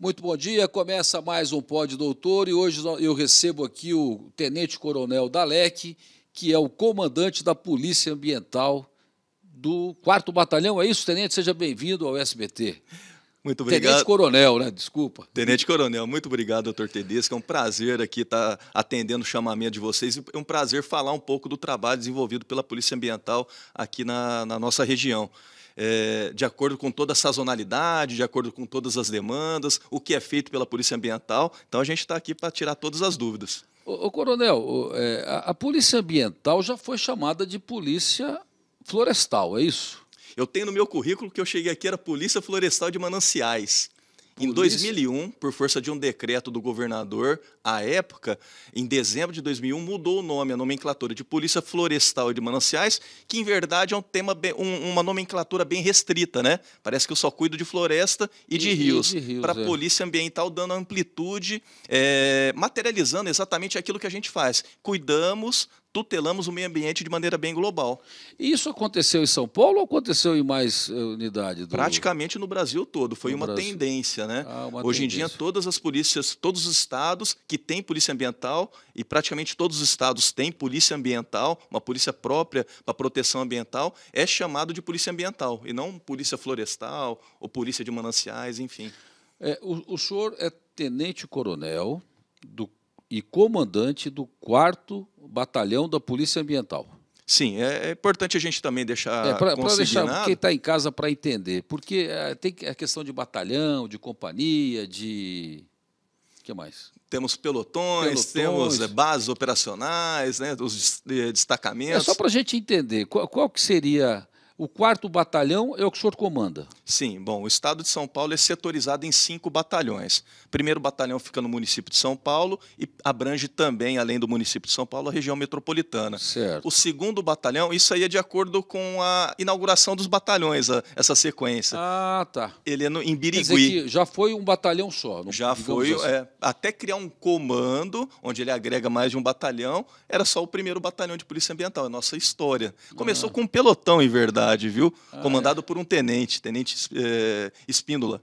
Muito bom dia. Começa mais um Pod Doutor e hoje eu recebo aqui o Tenente Coronel Dalek, que é o comandante da Polícia Ambiental do 4 Batalhão. É isso, Tenente? Seja bem-vindo ao SBT. Muito obrigado. Tenente Coronel, né? Desculpa. Tenente Coronel, muito obrigado, doutor Tedesco. É um prazer aqui estar atendendo o chamamento de vocês. É um prazer falar um pouco do trabalho desenvolvido pela Polícia Ambiental aqui na, na nossa região é, de acordo com toda a sazonalidade, de acordo com todas as demandas, o que é feito pela Polícia Ambiental. Então a gente está aqui para tirar todas as dúvidas. Ô, ô coronel, ô, é, a, a Polícia Ambiental já foi chamada de Polícia Florestal, é isso? Eu tenho no meu currículo que eu cheguei aqui era Polícia Florestal de Mananciais em 2001, por força de um decreto do governador, à época, em dezembro de 2001, mudou o nome, a nomenclatura de Polícia Florestal e de Mananciais, que em verdade é um tema bem, um, uma nomenclatura bem restrita, né? Parece que eu só cuido de floresta e, e de rios. rios Para a é. Polícia Ambiental, dando amplitude, é, materializando exatamente aquilo que a gente faz. Cuidamos tutelamos o meio ambiente de maneira bem global. E isso aconteceu em São Paulo ou aconteceu em mais eh, unidades? Do... Praticamente no Brasil todo, foi no uma Brasil. tendência. Né? Ah, uma Hoje tendência. em dia, todas as polícias, todos os estados que têm polícia ambiental, e praticamente todos os estados têm polícia ambiental, uma polícia própria para proteção ambiental, é chamado de polícia ambiental, e não polícia florestal ou polícia de mananciais, enfim. É, o, o senhor é tenente-coronel do e comandante do quarto batalhão da Polícia Ambiental. Sim, é, é, importante a gente também deixar é, Para deixar quem está em casa para entender, porque é, tem a questão de batalhão, de companhia, de... O que mais? Temos pelotões, pelotões. temos é, bases operacionais, né, os destacamentos. É só para a gente entender, qual, qual que seria o quarto batalhão é o que o senhor comanda? Sim, bom, o estado de São Paulo é setorizado em cinco batalhões. O primeiro batalhão fica no município de São Paulo e abrange também, além do município de São Paulo, a região metropolitana. Certo. O segundo batalhão, isso aí é de acordo com a inauguração dos batalhões, a, essa sequência. Ah, tá. Ele é no, em Birigui. já foi um batalhão só, não Já foi, assim. é, até criar um comando, onde ele agrega mais de um batalhão, era só o primeiro batalhão de polícia ambiental, é nossa história. Ah. Começou ah. com um pelotão, em verdade viu? Ah, é. Comandado é? por um tenente, tenente eh, Espíndola.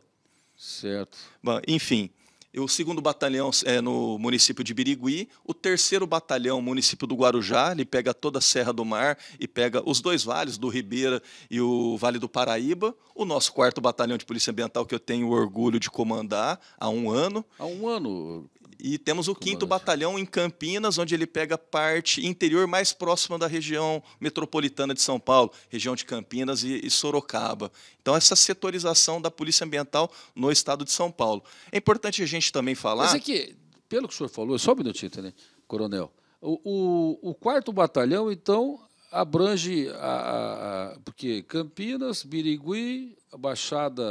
Certo. Bom, enfim, o segundo batalhão é no município de Birigui, o terceiro batalhão, município do Guarujá, ele pega toda a Serra do Mar e pega os dois vales, do Ribeira e o Vale do Paraíba. O nosso quarto batalhão de polícia ambiental, que eu tenho orgulho de comandar há um ano. Há um ano, e temos o que quinto batalhão em Campinas, onde ele pega a parte interior mais próxima da região metropolitana de São Paulo, região de Campinas e, e Sorocaba. Então, essa setorização da polícia ambiental no estado de São Paulo. É importante a gente também falar. Mas é que, pelo que o senhor falou, só um minutinho, né, coronel. O, o, o quarto batalhão, então, abrange a, a, a, porque Campinas, Birigui, a Baixada,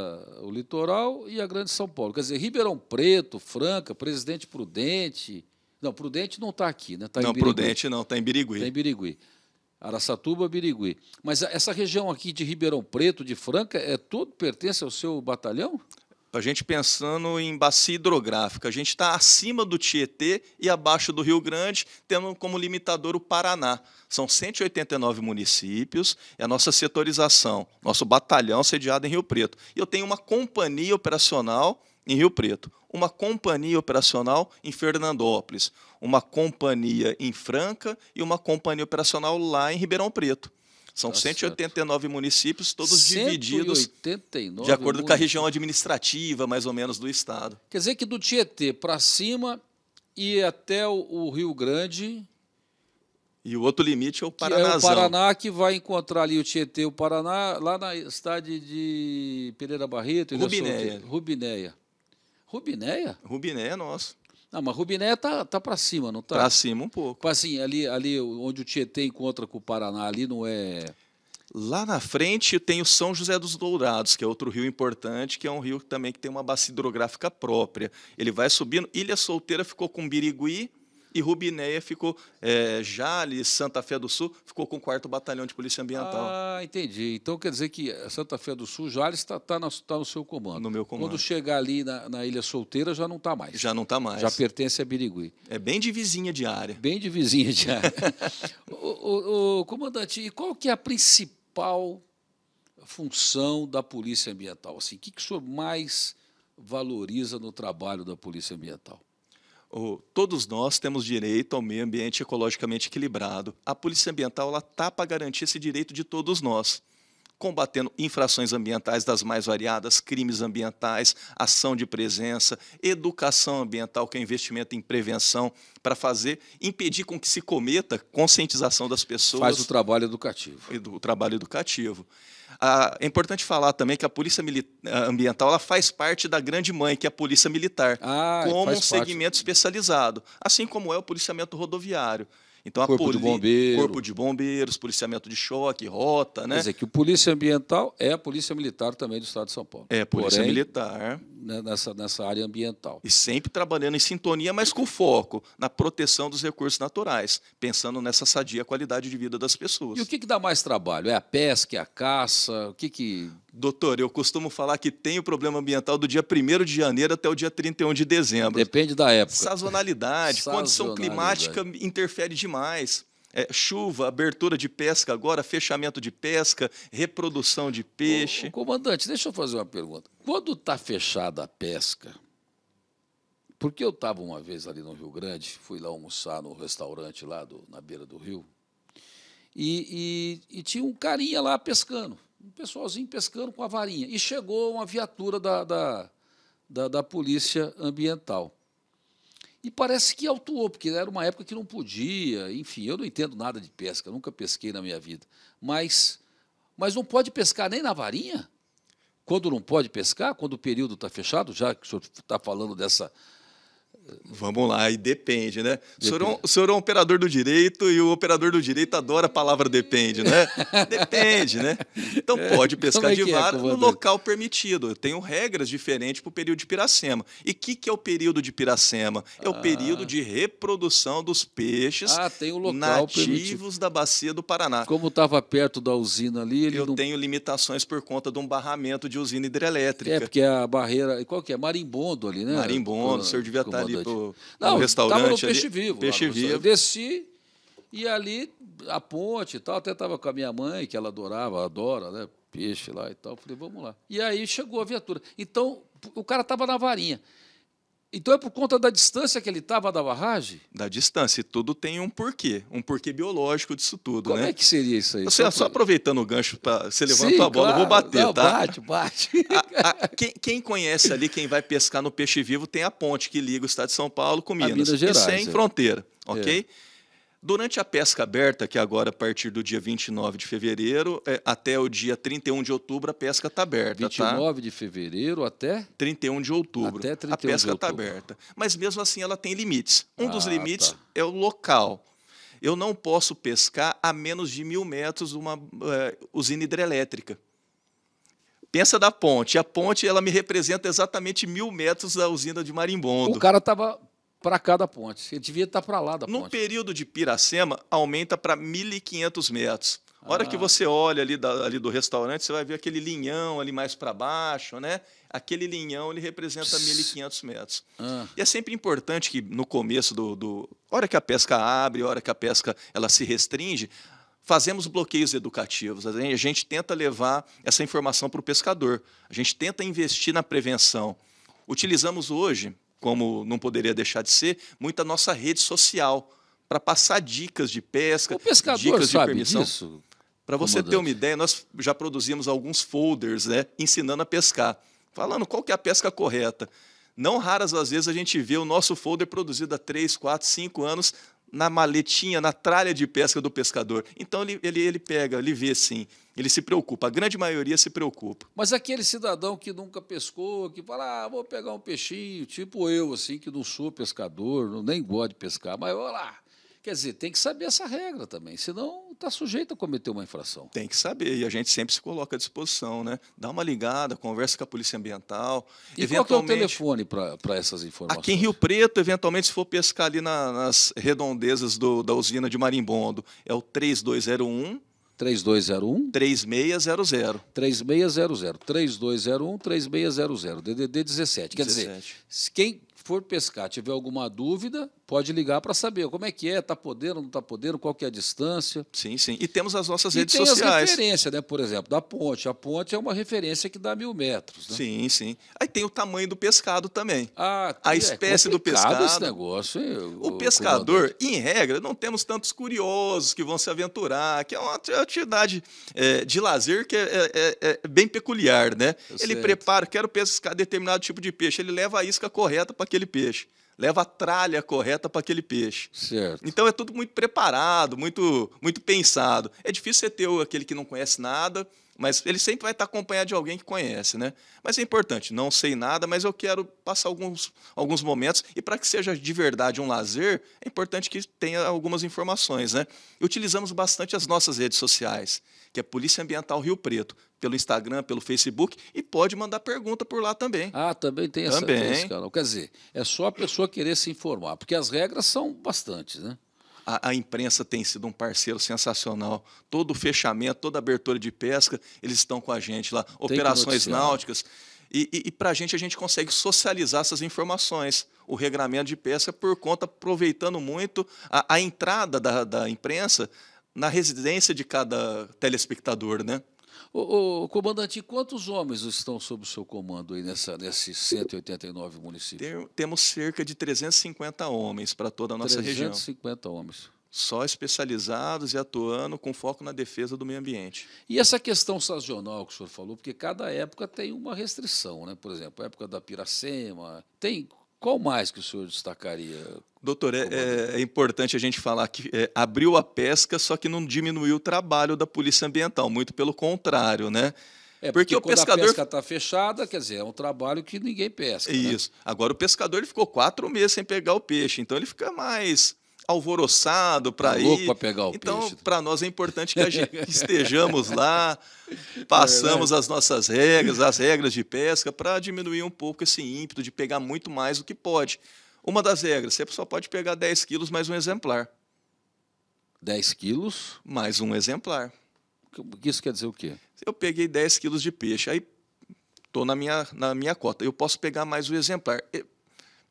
o litoral e a Grande São Paulo. Quer dizer, Ribeirão Preto, Franca, Presidente Prudente. Não, Prudente não está aqui, né? Tá não, em Birigui. Prudente não, está em Birigui. Está em Birigui. Araçatuba, Birigui. Mas essa região aqui de Ribeirão Preto, de Franca, é todo pertence ao seu batalhão? a gente pensando em bacia hidrográfica, a gente está acima do Tietê e abaixo do Rio Grande, tendo como limitador o Paraná. São 189 municípios, é a nossa setorização, nosso batalhão sediado em Rio Preto. E eu tenho uma companhia operacional em Rio Preto, uma companhia operacional em Fernandópolis, uma companhia em Franca e uma companhia operacional lá em Ribeirão Preto. São tá 189 certo. municípios, todos 189? divididos de acordo com a região administrativa, mais ou menos, do estado. Quer dizer que do Tietê para cima e até o Rio Grande, e o outro limite é o Paraná. É o Paraná que vai encontrar ali o Tietê, o Paraná, lá na cidade de Pereira Barreto. Rubinéia. Rubinéia. Rubinéia? Rubinéia é nosso. Ah, mas Rubiné tá, tá para cima, não tá? Para cima um pouco. Mas Assim, ali, ali onde o Tietê encontra com o Paraná, ali não é. Lá na frente tem o São José dos Dourados, que é outro rio importante, que é um rio também que tem uma bacia hidrográfica própria. Ele vai subindo. Ilha Solteira ficou com Birigui, e Rubinéia ficou, é, Santa Fé do Sul, ficou com o quarto Batalhão de Polícia Ambiental. Ah, entendi. Então quer dizer que eh, Santa Fé do Sul, Jales está tá no, tá no seu comando. No meu comando. Quando chegar ali na, na Ilha Solteira, já não está mais. Já não está mais. Já pertence a Birigui. É bem de vizinha de área. Bem de vizinha de área. o, o, o, comandante, e qual que é a principal função da Polícia Ambiental? Assim, o que, que o senhor mais valoriza no trabalho da Polícia Ambiental? todos nós temos direito ao meio ambiente ecologicamente equilibrado. A polícia ambiental está para garantir esse direito de todos nós combatendo infrações ambientais das mais variadas, crimes ambientais, ação de presença, educação ambiental, que é investimento em prevenção, para fazer, impedir com que se cometa conscientização das pessoas. Faz o trabalho educativo. Edu, o trabalho educativo. Ah, é importante falar também que a polícia eh, ambiental ela faz parte da grande mãe, que é a polícia militar, ah, como um segmento parte. especializado, assim como é o policiamento rodoviário. Então corpo poli... de bombeiros, corpo de bombeiros, policiamento de choque, rota, né? Quer dizer, que o polícia ambiental é a polícia militar também do Estado de São Paulo. É, polícia Porém, militar. Né, nessa, nessa área ambiental. E sempre trabalhando em sintonia, mas com foco na proteção dos recursos naturais, pensando nessa sadia qualidade de vida das pessoas. E o que, que dá mais trabalho? É a pesca, é a caça? O que que... Doutor, eu costumo falar que tem o problema ambiental do dia 1 de janeiro até o dia 31 de dezembro. Depende da época. Sazonalidade, Sazonalidade. condição climática interfere demais. É, chuva, abertura de pesca agora, fechamento de pesca, reprodução de peixe. Ô, comandante, deixa eu fazer uma pergunta. Quando está fechada a pesca, porque eu estava uma vez ali no Rio Grande, fui lá almoçar no restaurante lá do, na beira do rio, e, e, e tinha um carinha lá pescando um pessoalzinho pescando com a varinha. E chegou uma viatura da, da, da, da Polícia Ambiental. E parece que autuou, porque era uma época que não podia, enfim, eu não entendo nada de pesca, nunca pesquei na minha vida. Mas, mas não pode pescar nem na varinha? Quando não pode pescar, quando o período está fechado, já que o senhor está falando dessa, Vamos lá, e depende, né? Depende. O, senhor é um, o senhor é um operador do direito e o operador do direito adora a palavra depende, né? depende, né? Então é, pode pescar é de é, vara é, no local permitido. Eu tenho regras diferentes para o período de Piracema. E o que, que é o período de Piracema? É ah. o período de reprodução dos peixes ah, nativos permitido. da bacia do Paraná. Como estava perto da usina ali... Eu não... tenho limitações por conta de um barramento de usina hidrelétrica. É, porque a barreira... Qual que é? Marimbondo ali, né? Marimbondo, o senhor devia estar tá ali pro, tipo, não, pro restaurante. Estava no Peixe Vivo. Peixe Vivo. Eu desci e ali a ponte e tal, até estava com a minha mãe, que ela adorava, adora, né? Peixe lá e tal. falei, vamos lá. E aí chegou a viatura. Então, o cara estava na varinha. Então é por conta da distância que ele estava da barragem? Da distância, e tudo tem um porquê, um porquê biológico disso tudo, Como né? Como é que seria isso aí? Você só, só aproveitando o gancho para você levantar a bola, claro. eu vou bater, Não, tá? Bate, bate. A, a, quem, quem, conhece ali, quem vai pescar no peixe vivo, tem a ponte que liga o estado de São Paulo com Minas, Minas é Gerais, e sem é. fronteira, é. ok? É. Durante a pesca aberta, que é agora a partir do dia 29 de fevereiro é, até o dia 31 de outubro, a pesca está aberta. 29 tá? de fevereiro até? 31 de outubro. Até 31 a pesca está aberta. Mas mesmo assim ela tem limites. Um ah, dos limites tá. é o local. Eu não posso pescar a menos de mil metros de uma uh, usina hidrelétrica. Pensa da ponte. A ponte ela me representa exatamente mil metros da usina de Marimbondo. O cara estava para cada ponte. Ele devia estar tá para lá da ponte. No período de Piracema, aumenta para 1.500 metros. A hora ah. que você olha ali, da, ali, do restaurante, você vai ver aquele linhão ali mais para baixo, né? Aquele linhão ele representa 1.500 metros. Ah. E é sempre importante que no começo do, do, hora que a pesca abre, hora que a pesca ela se restringe, fazemos bloqueios educativos. A gente tenta levar essa informação para o pescador. A gente tenta investir na prevenção. Utilizamos hoje como não poderia deixar de ser, muito a nossa rede social para passar dicas de pesca, dicas de permissão. Para você ter uma ideia, nós já produzimos alguns folders, né, ensinando a pescar, falando qual que é a pesca correta. Não raras às vezes a gente vê o nosso folder produzido há 3, 4, 5 anos na maletinha, na tralha de pesca do pescador. Então ele, ele, ele pega, ele vê sim ele se preocupa, a grande maioria se preocupa. Mas aquele cidadão que nunca pescou, que fala, ah, vou pegar um peixinho, tipo eu, assim, que não sou pescador, nem gosto de pescar, mas olha lá. Quer dizer, tem que saber essa regra também, senão está sujeito a cometer uma infração. Tem que saber, e a gente sempre se coloca à disposição, né? Dá uma ligada, conversa com a Polícia Ambiental. E eventualmente, qual é o telefone para essas informações? Aqui em Rio Preto, eventualmente, se for pescar ali na, nas redondezas do, da usina de Marimbondo, é o 3201 3201 3600. 3600. 3201 3600. DDD 17. Quer 17. dizer, quem for pescar, tiver alguma dúvida, pode ligar para saber como é que é, está podendo, não está podendo, qual que é a distância. Sim, sim. E temos as nossas e redes tem sociais. As referência, né? Por exemplo, da ponte. A ponte é uma referência que dá mil metros. Né? Sim, sim. Aí tem o tamanho do pescado também. Ah, a é espécie é do pescado. Esse negócio, hein, o, o pescador, comandante. em regra, não temos tantos curiosos que vão se aventurar, que é uma é atividade é, de lazer que é, é, é bem peculiar, né? Eu ele sei. prepara, quero pescar determinado tipo de peixe, ele leva a isca correta para aquele peixe leva a tralha correta para aquele peixe. Certo. Então é tudo muito preparado, muito, muito pensado. É difícil você ter aquele que não conhece nada mas ele sempre vai estar acompanhado de alguém que conhece, né? Mas é importante, não sei nada, mas eu quero passar alguns, alguns momentos. E para que seja de verdade um lazer, é importante que tenha algumas informações, né? E utilizamos bastante as nossas redes sociais, que é Polícia Ambiental Rio Preto, pelo Instagram, pelo Facebook, e pode mandar pergunta por lá também. Ah, também tem também. essa também. Quer dizer, é só a pessoa querer se informar, porque as regras são bastantes, né? a, a, imprensa tem sido um parceiro sensacional. Todo o fechamento, toda a abertura de pesca, eles estão com a gente lá. Tem Operações náuticas. E, e, e para a gente, a gente consegue socializar essas informações, o regramento de pesca, por conta, aproveitando muito a, a entrada da, da imprensa na residência de cada telespectador, né? O, o, comandante, quantos homens estão sob o seu comando aí nessa, nesses 189 municípios? Tem, temos cerca de 350 homens para toda a nossa 350 região. 350 homens. Só especializados e atuando com foco na defesa do meio ambiente. E essa questão sazonal que o senhor falou, porque cada época tem uma restrição, né? Por exemplo, época da piracema, tem qual mais que o senhor destacaria? Doutor, é, é, é importante a gente falar que é, abriu a pesca, só que não diminuiu o trabalho da polícia ambiental, muito pelo contrário, né? É, porque, porque o pescador... a pesca está fechada, quer dizer, é um trabalho que ninguém pesca. Né? Isso. Né? Agora o pescador ele ficou quatro meses sem pegar o peixe, então ele fica mais alvoroçado para tá ir. para pegar o então, peixe. então, tá? para nós é importante que a gente estejamos lá, é passamos é as nossas regras, as regras de pesca, para diminuir um pouco esse ímpeto de pegar muito mais do que pode. Uma das regras, você só pode pegar 10 quilos mais um exemplar. 10 quilos? Mais um exemplar. Isso quer dizer o quê? Eu peguei 10 quilos de peixe, aí estou na minha, na minha cota. Eu posso pegar mais um exemplar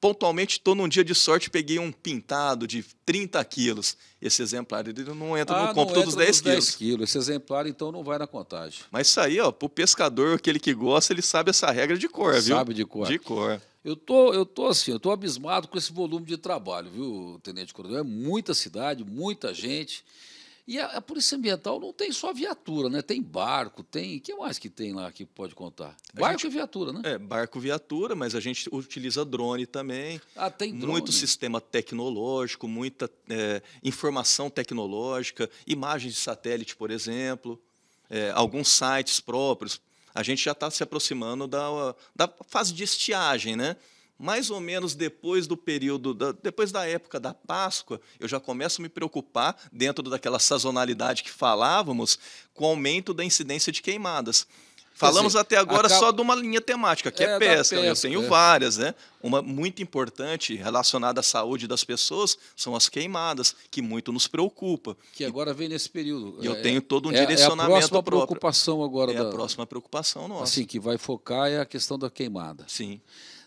pontualmente estou num dia de sorte, peguei um pintado de 30 quilos. Esse exemplar ele não entra ah, no cômputo dos 10 quilos. 10 quilos. Esse exemplar, então, não vai na contagem. Mas isso aí, ó, para o pescador, aquele que gosta, ele sabe essa regra de cor, viu? Sabe de cor. De cor. Eu tô, eu tô assim, eu tô abismado com esse volume de trabalho, viu, Tenente Coronel? É muita cidade, muita gente. E a, a, Polícia Ambiental não tem só viatura, né? Tem barco, tem. O que mais que tem lá que pode contar? Barco gente, e viatura, né? É, barco e viatura, mas a gente utiliza drone também. Ah, tem drone. Muito sistema tecnológico, muita é, informação tecnológica, imagens de satélite, por exemplo, é, alguns sites próprios. A gente já está se aproximando da, da fase de estiagem, né? mais ou menos depois do período, da, depois da época da Páscoa, eu já começo a me preocupar, dentro daquela sazonalidade que falávamos, com o aumento da incidência de queimadas. Falamos dizer, até agora só de uma linha temática, que é, é pesca. Né? pesca. Eu tenho é. várias, né? Uma muito importante relacionada à saúde das pessoas são as queimadas, que muito nos preocupa. Que agora vem nesse período. E eu é, tenho todo um é, direcionamento. É a próxima próprio. preocupação agora. É da... a próxima preocupação nossa. Assim, que vai focar é a questão da queimada. Sim.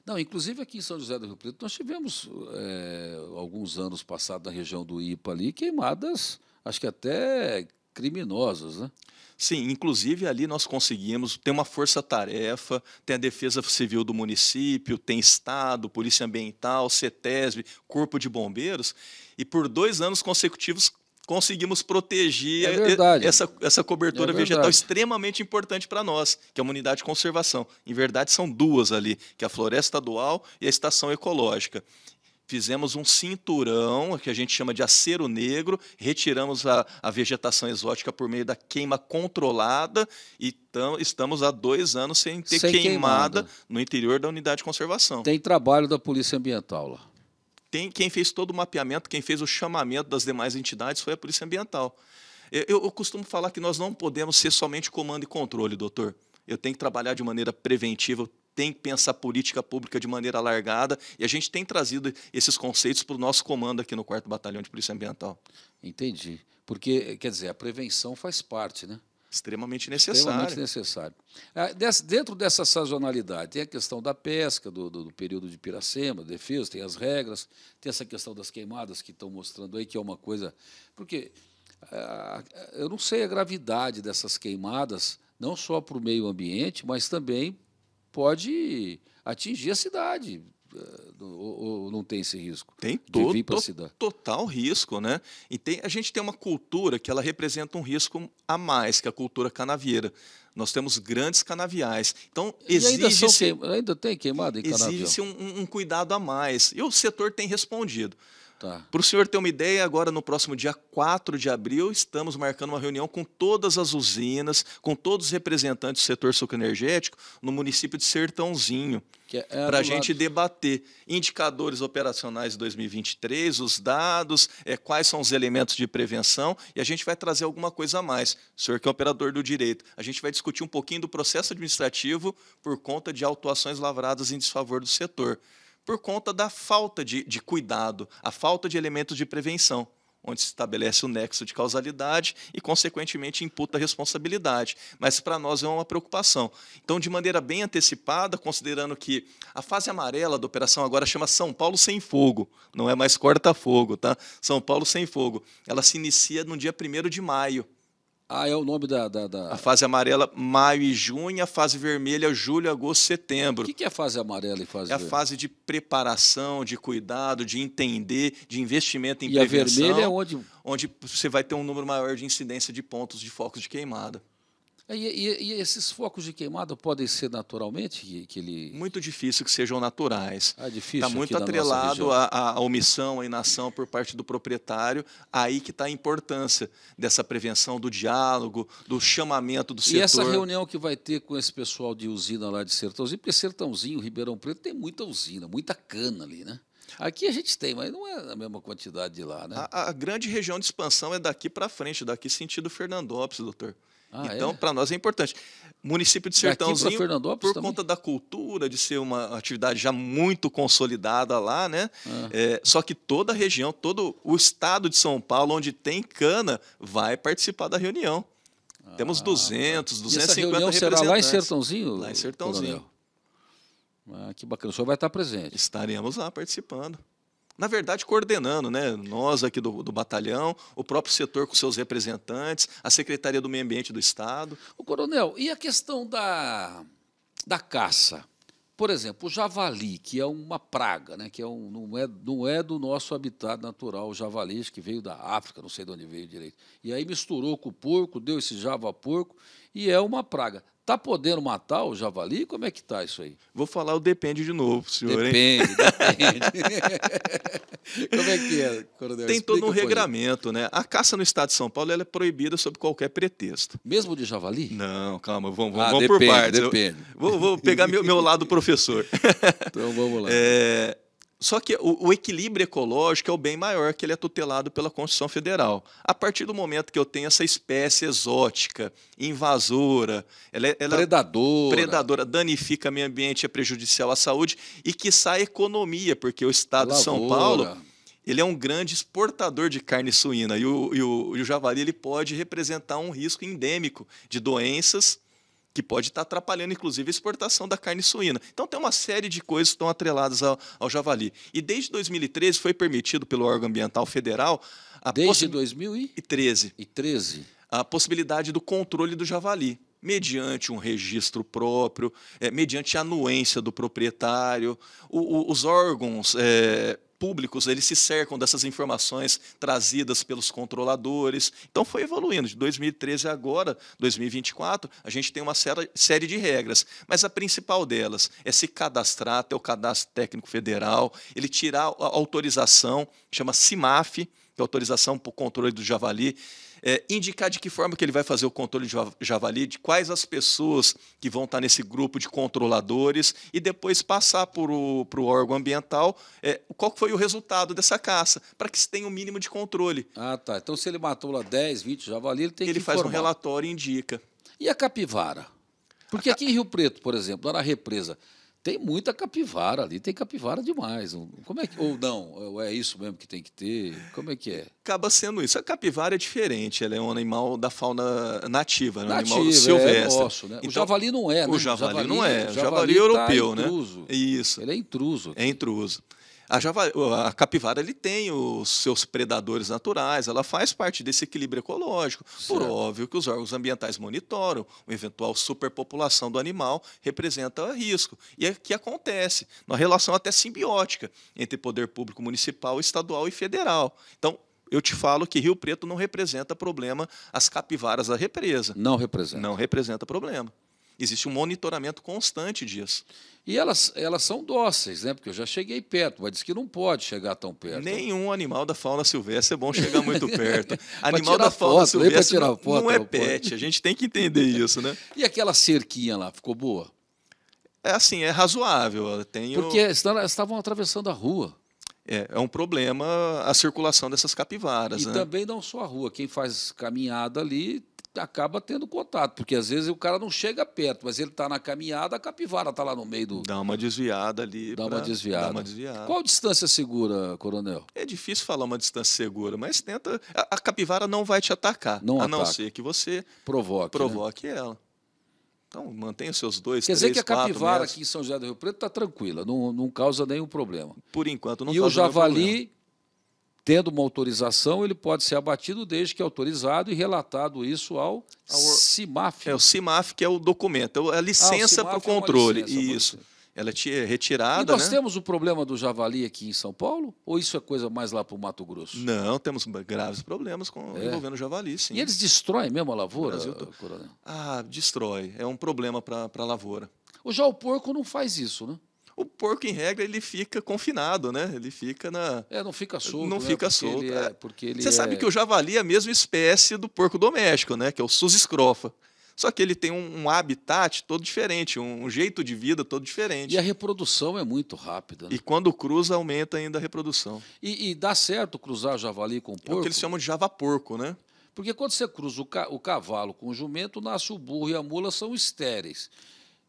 Não, inclusive aqui em São José do Rio Preto, nós tivemos, é, alguns anos passados, na região do IPA ali, queimadas, acho que até criminosas, né? Sim, inclusive ali nós conseguimos, tem uma força-tarefa, tem a Defesa Civil do município, tem Estado, Polícia Ambiental, CETESB, Corpo de Bombeiros, e por dois anos consecutivos conseguimos proteger é essa, essa cobertura é vegetal extremamente importante para nós, que é uma unidade de conservação. Em verdade, são duas ali, que é a floresta dual e a estação ecológica fizemos um cinturão, que a gente chama de acero negro, retiramos a, a vegetação exótica por meio da queima controlada e tam, estamos há dois anos sem ter sem queimada, queimada, no interior da unidade de conservação. Tem trabalho da Polícia Ambiental lá tem, quem fez todo o mapeamento, quem fez o chamamento das demais entidades foi a Polícia Ambiental. Eu, eu, costumo falar que nós não podemos ser somente comando e controle, doutor. Eu tenho que trabalhar de maneira preventiva, eu tenho que pensar política pública de maneira alargada, e a gente tem trazido esses conceitos para o nosso comando aqui no 4 Batalhão de Polícia Ambiental. Entendi. Porque, quer dizer, a prevenção faz parte, né? Extremamente necessário. Extremamente necessário. Ah, dentro dessa sazonalidade, tem a questão da pesca, do, do, do período de piracema, defesa, tem as regras, tem essa questão das queimadas que estão mostrando aí, que é uma coisa. Porque ah, ah, eu não sei a gravidade dessas queimadas, não só para o meio ambiente, mas também pode atingir a cidade. Eh, ou, ou não tem esse risco? Tem todo, to, total risco, né? E tem, a gente tem uma cultura que ela representa um risco a mais que a cultura canavieira. Nós temos grandes canaviais. Então, exige-se. Ainda, ainda, tem queimada em Exige-se um, um cuidado a mais. E o setor tem respondido. Tá. Para o senhor ter uma ideia, agora no próximo dia 4 de abril, estamos marcando uma reunião com todas as usinas, com todos os representantes do setor sucroenergético no município de Sertãozinho. É para a gente lado. debater indicadores operacionais de 2023, os dados, é, quais são os elementos de prevenção, e a gente vai trazer alguma coisa a mais. O senhor que é operador do direito, a gente vai discutir um pouquinho do processo administrativo por conta de autuações lavradas em desfavor do setor, por conta da falta de, de cuidado, a falta de elementos de prevenção onde se estabelece o nexo de causalidade e, consequentemente, imputa a responsabilidade. Mas para nós é uma preocupação. Então, de maneira bem antecipada, considerando que a fase amarela da operação agora chama São Paulo sem fogo, não é mais corta-fogo, tá? São Paulo sem fogo. Ela se inicia no dia 1 de maio. Ah, é o nome da, da, da, A fase amarela, maio e junho, a fase vermelha, julho, agosto, setembro. O que é a fase amarela e fase É a vermelha? fase de preparação, de cuidado, de entender, de investimento em e prevenção. E a vermelha é onde? Onde você vai ter um número maior de incidência de pontos de focos de queimada. E, e, e, esses focos de queimada podem ser naturalmente que, que ele. Muito difícil que sejam naturais. Ah, é difícil. Está muito atrelado à, à omissão, à inação por parte do proprietário. Aí que está a importância dessa prevenção, do diálogo, do chamamento do setor. E essa reunião que vai ter com esse pessoal de usina lá de Sertãozinho, porque Sertãozinho, Ribeirão Preto, tem muita usina, muita cana ali, né? Aqui a gente tem, mas não é a mesma quantidade de lá, né? A, a grande região de expansão é daqui para frente, daqui sentido Fernandópolis, doutor. Ah, é? então, é? para nós é importante. Município de Sertãozinho, por também? conta da cultura, de ser uma atividade já muito consolidada lá, né? Ah. É, só que toda a região, todo o estado de São Paulo, onde tem cana, vai participar da reunião. Ah. Temos 200, tá. 250 e essa reunião será lá em Sertãozinho? Lá em Sertãozinho. Ah, que bacana, o senhor vai estar presente. Estaremos lá participando na verdade, coordenando, né? Nós aqui do, do batalhão, o próprio setor com seus representantes, a Secretaria do Meio Ambiente do Estado. O coronel, e a questão da, da caça? Por exemplo, o javali, que é uma praga, né? que é um, não, é, não é do nosso habitat natural, o javali, que veio da África, não sei de onde veio direito. E aí misturou com o porco, deu esse java porco, e é uma praga. Tá podendo matar o javali? Como é que tá isso aí? Vou falar o depende de novo, senhor. Depende, hein? depende. Como é que é, coronel? Tem todo um regramento, né? A caça no estado de São Paulo é proibida sob qualquer pretexto. Mesmo de javali? Não, calma, vamos, vamos, ah, vamos depende, por partes. Depende. Eu, vou, vou pegar meu, meu lado professor. então vamos lá. É, só que o, o, equilíbrio ecológico é o bem maior que ele é tutelado pela Constituição Federal. A partir do momento que eu tenho essa espécie exótica, invasora, ela, é, ela predadora. predadora, danifica meio ambiente, é prejudicial à saúde e que sai economia, porque o Estado Lavoura. de São Paulo ele é um grande exportador de carne suína e o, e o, e o ele pode representar um risco endêmico de doenças que pode estar atrapalhando, inclusive, a exportação da carne suína. Então, tem uma série de coisas que estão atreladas ao, ao javali. E desde 2013 foi permitido pelo órgão ambiental federal. desde 2013. E 13. A possibilidade do controle do javali mediante um registro próprio, é, mediante anuência do proprietário. O, o, os órgãos é, públicos, eles se cercam dessas informações trazidas pelos controladores. Então foi evoluindo. De 2013 agora, 2024, a gente tem uma série de regras, mas a principal delas é se cadastrar até o Cadastro Técnico Federal, ele tirar a autorização, chama CIMAF, que é autorização para o controle do javali, é, indicar de que forma que ele vai fazer o controle de javali, de quais as pessoas que vão estar nesse grupo de controladores e depois passar para o órgão ambiental é, qual foi o resultado dessa caça, para que se tenha o um mínimo de controle. Ah, tá. Então, se ele matou lá 10, 20 javali, ele tem ele que Ele faz informar. um relatório e indica. E a capivara? Porque a aqui em Rio Preto, por exemplo, lá na represa, tem muita capivara ali, tem capivara demais. Como é que, ou não, ou é isso mesmo que tem que ter? Como é que é? Acaba sendo isso. A capivara é diferente, ela é um animal da fauna nativa, nativa né? um animal é, silvestre. né? então, o javali não é, né? O javali, o então, javali não é, o né? javali, é. É, javali, javali europeu, tá né? intruso. Isso. Ele é intruso. É intruso. A, a capivara ele tem os seus predadores naturais, ela faz parte desse equilíbrio ecológico. Certo. Por óbvio que os órgãos ambientais monitoram, uma eventual superpopulação do animal representa risco. E é que acontece, uma relação até simbiótica entre poder público municipal, estadual e federal. Então, eu te falo que Rio Preto não representa problema as capivaras da represa. Não representa. Não representa problema. Existe um monitoramento constante disso. E elas, elas são dóceis, né? Porque eu já cheguei perto, mas diz que não pode chegar tão perto. Nenhum animal da fauna silvestre é bom chegar muito perto. animal da fauna foto, silvestre não, foto, não é pet, a gente tem que entender isso, né? e aquela cerquinha lá, ficou boa? É assim, é razoável. Tenho... Porque estavam atravessando a rua. É, é, um problema a circulação dessas capivaras. E né? também não só a rua, quem faz caminhada ali acaba tendo contato, porque às vezes o cara não chega perto, mas ele está na caminhada, a capivara está lá no meio do. Dá uma desviada ali. Dá, uma desviada. uma desviada. Qual distância segura, coronel? É difícil falar uma distância segura, mas tenta. A, capivara não vai te atacar, não a ataca. não ser que você provoque, né? provoque né? ela. Então, mantenha os seus dois, Quer três, dizer que a capivara aqui em São José do Rio Preto está tranquila, não, não causa nenhum problema. Por enquanto, não E o javali tendo uma autorização, ele pode ser abatido desde que é autorizado e relatado isso ao, ao CIMAF. É o CIMAF, que é o documento, é, é a ah, licença ah, para o controle. É licença, isso. Ela é, é retirada. E nós né? temos o problema do javali aqui em São Paulo? Ou isso é coisa mais lá para o Mato Grosso? Não, temos graves problemas com, é. envolvendo o javali, sim. E eles destroem mesmo a lavoura? Brasil... Ah, destrói. É um problema para a lavoura. O já o porco não faz isso, né? o porco, em regra, ele fica confinado, né? Ele fica na. É, não fica solto. Não né? fica porque solto. Ele é-, é, porque ele Você é... sabe que o javali é a mesma espécie do porco doméstico, né? Que é o susiscrofa. Só que ele tem um, um, habitat todo diferente, um, jeito de vida todo diferente. E a reprodução é muito rápida. Né? E quando cruza, aumenta ainda a reprodução. E, e dá certo cruzar javali com porco? É o que eles chamam de javaporco, né? Porque quando você cruza o, ca o cavalo com o jumento, nasce o burro e a mula são estéreis.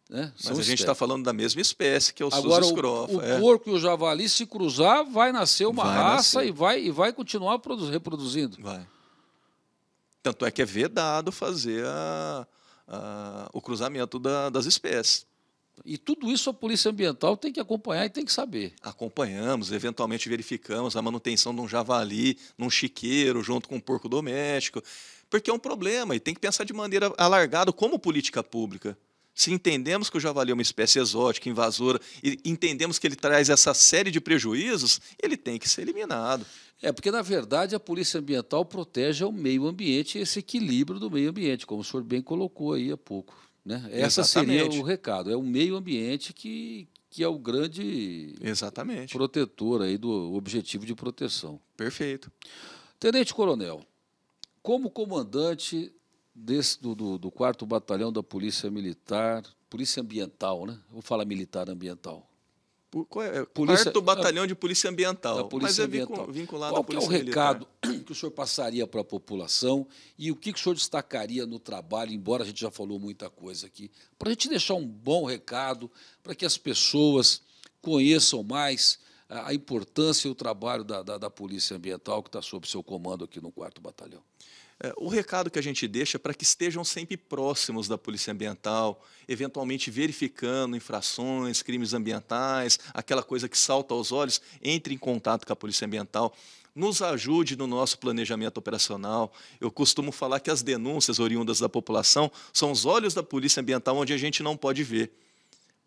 Né? Mas São a gente está falando da mesma espécie, que é o Agora, escrofa. O, o é. porco e o javali, se cruzar, vai nascer uma vai raça nascer. E, vai, e vai continuar reproduzindo. Vai. Tanto é que é vedado fazer a, a, o cruzamento da, das espécies. E tudo isso a Polícia Ambiental tem que acompanhar e tem que saber. Acompanhamos, eventualmente verificamos a manutenção de um javali num chiqueiro junto com um porco doméstico, porque é um problema e tem que pensar de maneira alargada como política pública se entendemos que o javali é uma espécie exótica, invasora, e entendemos que ele traz essa série de prejuízos, ele tem que ser eliminado. É, porque, na verdade, a polícia ambiental protege o meio ambiente e esse equilíbrio do meio ambiente, como o senhor bem colocou aí há pouco. Né? Essa seria o recado. É o meio ambiente que, que é o grande Exatamente. protetor aí do objetivo de proteção. Perfeito. Tenente Coronel, como comandante desse, do, do, quarto batalhão da Polícia Militar, Polícia Ambiental, né? Vou falar militar ambiental. Por, qual é? Polícia, quarto Batalhão a, de Polícia Ambiental. Polícia mas é ambiental. vinculado qual à é Polícia Militar. Qual é o militar? recado que o senhor passaria para a população e o que, que o senhor destacaria no trabalho, embora a gente já falou muita coisa aqui, para a gente deixar um bom recado, para que as pessoas conheçam mais a, importância e o trabalho da, da, da Polícia Ambiental que está sob seu comando aqui no quarto Batalhão? É, o recado que a gente deixa para que estejam sempre próximos da Polícia Ambiental, eventualmente verificando infrações, crimes ambientais, aquela coisa que salta aos olhos, entre em contato com a Polícia Ambiental nos ajude no nosso planejamento operacional. Eu costumo falar que as denúncias oriundas da população são os olhos da polícia ambiental onde a gente não pode ver.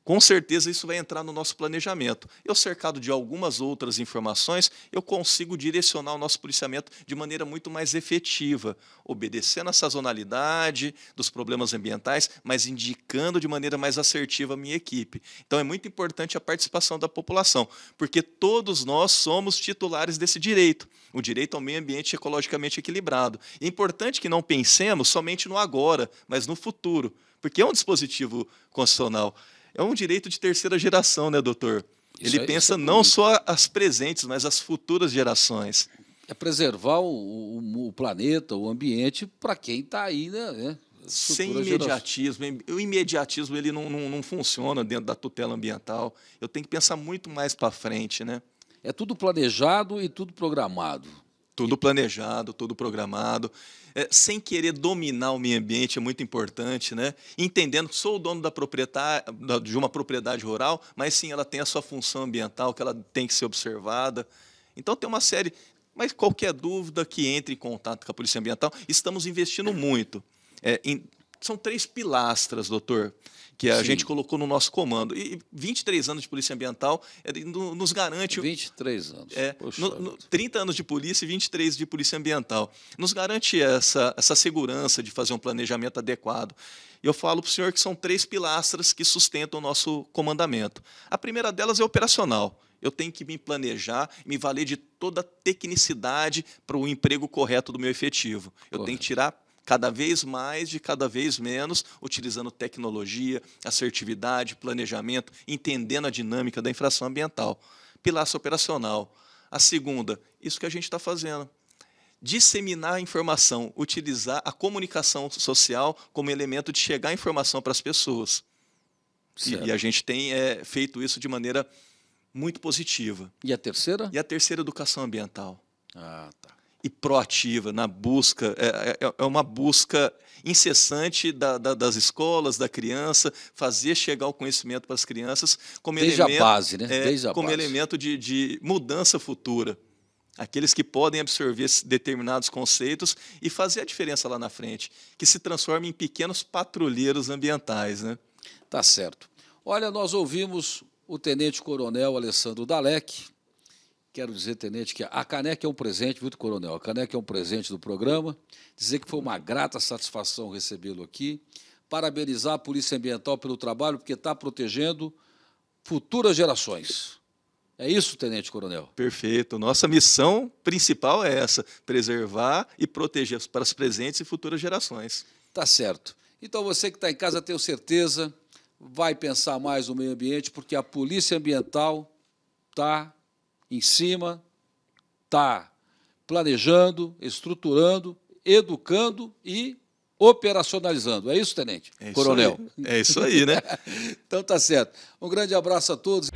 Com certeza isso vai entrar no nosso planejamento. Eu, cercado de algumas outras informações, eu consigo direcionar o nosso policiamento de maneira muito mais efetiva, obedecendo à sazonalidade dos problemas ambientais, mas indicando de maneira mais assertiva a minha equipe. Então é muito importante a participação da população, porque todos nós somos titulares desse direito, o direito ao meio ambiente ecologicamente equilibrado. É importante que não pensemos somente no agora, mas no futuro, porque é um dispositivo constitucional é um direito de terceira geração, né, doutor? Ele é- pensa é não só as presentes, mas as futuras gerações. É preservar o, o, o planeta, o ambiente, para quem está aí, né? né? sem imediatismo. O imediatismo ele não, não, não, funciona dentro da tutela ambiental. Eu tenho que pensar muito mais para frente, né? É tudo planejado e tudo programado. Tudo planejado, tudo programado. É, sem querer dominar o meio ambiente é muito importante, né? Entendendo que sou o dono da propriedade, de uma propriedade rural, mas sim ela tem a sua função ambiental, que ela tem que ser observada. Então tem uma série. Mas qualquer dúvida que entre em contato com a Polícia Ambiental, estamos investindo muito. É, em, são três pilastras, doutor, que a Sim. gente colocou no nosso comando. E 23 anos de polícia ambiental é, no, nos garante. 23 anos. É, no, no, 30 anos de polícia e 23 de polícia ambiental. Nos garante essa, essa segurança de fazer um planejamento adequado. e Eu falo para o senhor que são três pilastras que sustentam o nosso comandamento. A primeira delas é operacional. Eu tenho que me planejar, me valer de toda a tecnicidade para o emprego correto do meu efetivo. Eu tenho que tirar cada vez mais, de cada vez menos, utilizando tecnologia, assertividade, planejamento, entendendo a dinâmica da infração ambiental. Pilaço operacional. A segunda, isso que a gente está fazendo. Disseminar a informação, utilizar a comunicação social como elemento de chegar a informação para as pessoas. E, e, a gente tem é, feito isso de maneira muito positiva. E a terceira? E a terceira, educação ambiental. Ah, tá e proativa na busca, é, é, é uma busca incessante da, da, das escolas, da criança, fazer chegar o conhecimento para as crianças como Desde elemento, a base, né? É, Desde é, a como base. elemento de, de mudança futura. Aqueles que podem absorver determinados conceitos e fazer a diferença lá na frente, que se transformem em pequenos patrulheiros ambientais. Né? Tá certo. Olha, nós ouvimos o Tenente Coronel Alessandro Dalek, Quero dizer, tenente, que a caneca é um presente, viu, coronel? A caneca é um presente do programa. Dizer que foi uma grata satisfação recebê-lo aqui. Parabenizar a Polícia Ambiental pelo trabalho, porque está protegendo futuras gerações. É isso, Tenente Coronel? Perfeito. Nossa missão principal é essa: preservar e proteger para as presentes e futuras gerações. Tá certo. Então você que está em casa, tenho certeza, vai pensar mais no meio ambiente, porque a Polícia Ambiental está em cima, está planejando, estruturando, educando e operacionalizando. É isso, tenente? É isso Coronel. Aí. É isso aí, né? então tá certo. Um grande abraço a todos.